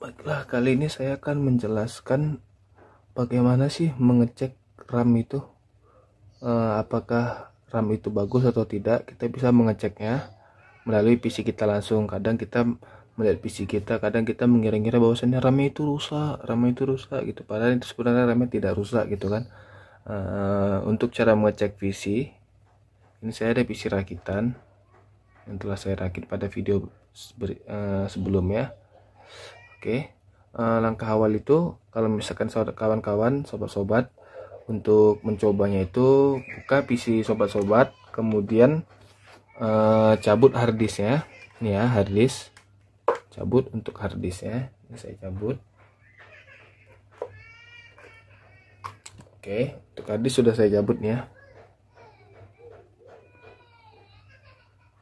Baiklah, kali ini saya akan menjelaskan bagaimana sih mengecek RAM itu. Eh, apakah RAM itu bagus atau tidak, kita bisa mengeceknya melalui PC kita langsung. Kadang kita melihat PC kita, kadang kita mengira-ngira bahwasannya RAM itu rusak, RAM itu rusak gitu. Padahal itu sebenarnya RAM tidak rusak gitu kan. Eh, untuk cara mengecek PC, ini saya ada PC rakitan yang telah saya rakit pada video eh, sebelumnya Oke, uh, langkah awal itu kalau misalkan kawan-kawan, sobat-sobat untuk mencobanya itu buka PC sobat-sobat, kemudian uh, cabut harddisknya, nih ya harddisk, cabut untuk harddisknya, ini saya cabut. Oke, untuk harddisk sudah saya cabut ya.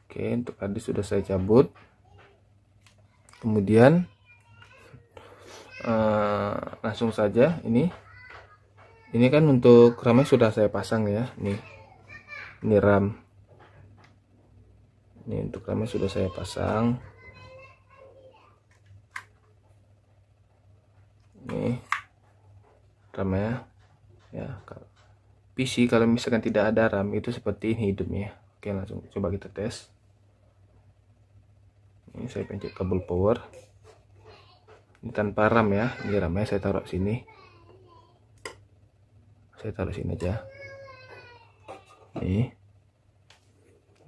Oke, untuk harddisk sudah saya cabut. Kemudian Eh, langsung saja ini ini kan untuk ramnya sudah saya pasang ya nih ini ram ini untuk ramai sudah saya pasang ini ya ya PC kalau misalkan tidak ada RAM itu seperti ini hidupnya oke langsung coba kita tes ini saya pencet kabel power ini tanpa ram ya ini ramnya saya taruh sini saya taruh sini aja nih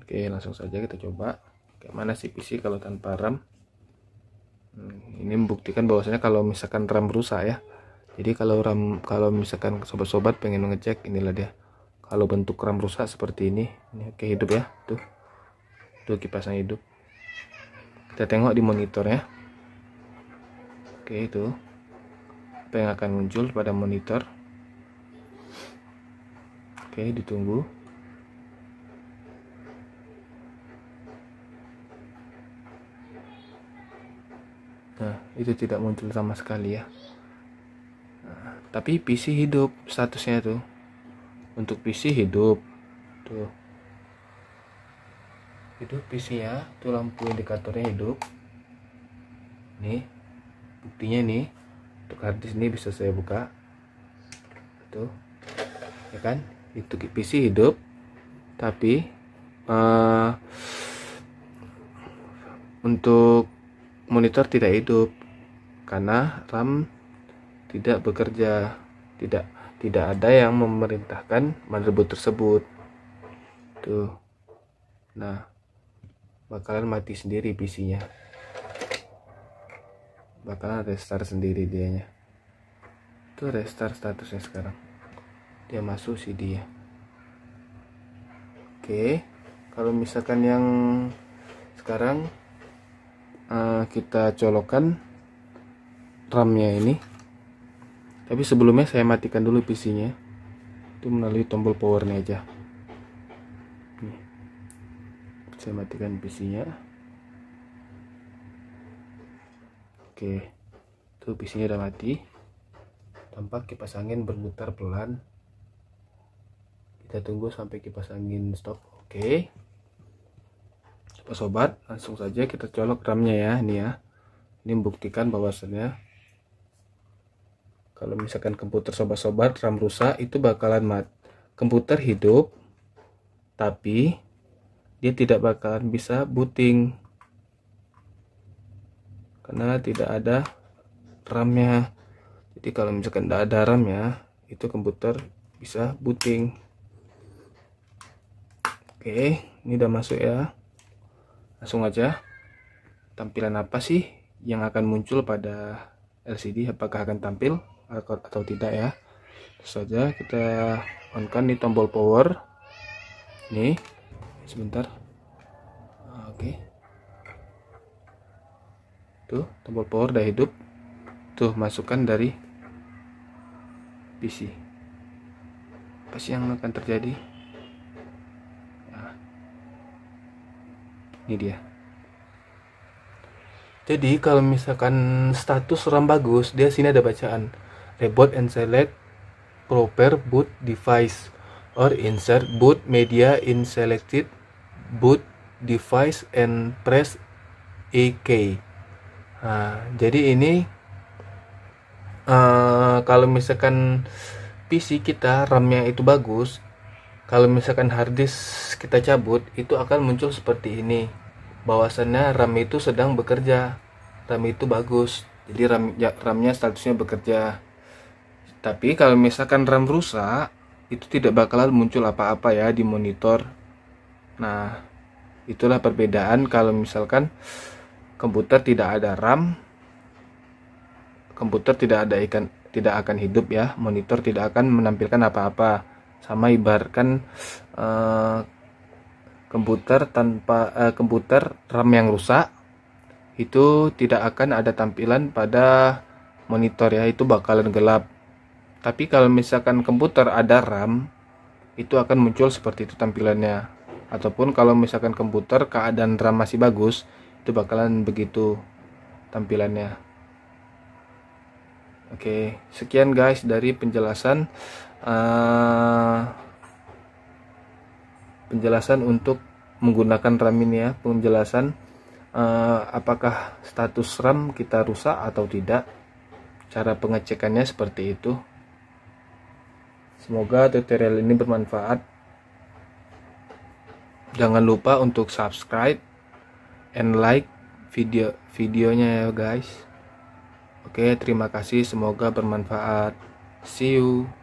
oke langsung saja kita coba Gimana sih PC kalau tanpa ram hmm, ini membuktikan bahwasanya kalau misalkan ram rusak ya jadi kalau ram kalau misalkan sobat-sobat pengen ngecek inilah dia kalau bentuk ram rusak seperti ini ini oke hidup ya tuh tuh kipasnya hidup kita tengok di monitornya. ya Oke itu, apa yang akan muncul pada monitor oke ditunggu nah itu tidak muncul sama sekali ya nah, tapi PC hidup statusnya tuh untuk PC hidup tuh hidup PC ya tuh lampu indikatornya hidup nih buktinya nih untuk harddisk ini bisa saya buka tuh ya kan itu PC hidup tapi uh, untuk monitor tidak hidup karena RAM tidak bekerja tidak tidak ada yang memerintahkan motherboard tersebut tuh nah bakalan mati sendiri PC nya bakal restart sendiri dianya itu restart statusnya sekarang dia masuk si dia oke kalau misalkan yang sekarang uh, kita colokan RAM-nya ini tapi sebelumnya saya matikan dulu PC-nya itu melalui tombol powernya aja saya matikan PC-nya Oke, tuh PC-nya udah mati. Tampak kipas angin berputar pelan. Kita tunggu sampai kipas angin stop. Oke. Coba sobat, langsung saja kita colok ram ya, ini ya. Ini membuktikan bahwasannya kalau misalkan komputer sobat-sobat RAM rusak itu bakalan mat komputer hidup tapi dia tidak bakalan bisa booting karena tidak ada RAM-nya. Jadi kalau misalkan tidak ada RAM nya itu komputer bisa booting. Oke, ini udah masuk ya. Langsung aja. Tampilan apa sih yang akan muncul pada LCD? Apakah akan tampil atau tidak ya? Terus saja kita onkan di tombol power. Nih, sebentar. Oke. Okay tuh tombol power dah hidup tuh masukkan dari PC apa sih yang akan terjadi nah, ini dia jadi kalau misalkan status RAM bagus dia sini ada bacaan reboot and select proper boot device or insert boot media in selected boot device and press A Nah, jadi ini uh, kalau misalkan PC kita RAM-nya itu bagus, kalau misalkan hard disk kita cabut, itu akan muncul seperti ini. Bahwasannya RAM itu sedang bekerja. RAM itu bagus. Jadi RAM ya, RAM-nya statusnya bekerja. Tapi kalau misalkan RAM rusak, itu tidak bakalan muncul apa-apa ya di monitor. Nah, itulah perbedaan kalau misalkan komputer tidak ada RAM komputer tidak ada ikan tidak akan hidup ya monitor tidak akan menampilkan apa-apa sama ibaratkan uh, komputer tanpa uh, komputer RAM yang rusak itu tidak akan ada tampilan pada monitor ya itu bakalan gelap tapi kalau misalkan komputer ada RAM itu akan muncul seperti itu tampilannya ataupun kalau misalkan komputer keadaan RAM masih bagus itu bakalan begitu tampilannya oke sekian guys dari penjelasan uh, penjelasan untuk menggunakan RAM ini ya penjelasan uh, apakah status RAM kita rusak atau tidak cara pengecekannya seperti itu semoga tutorial ini bermanfaat jangan lupa untuk subscribe and like video videonya ya guys. Oke, terima kasih semoga bermanfaat. See you.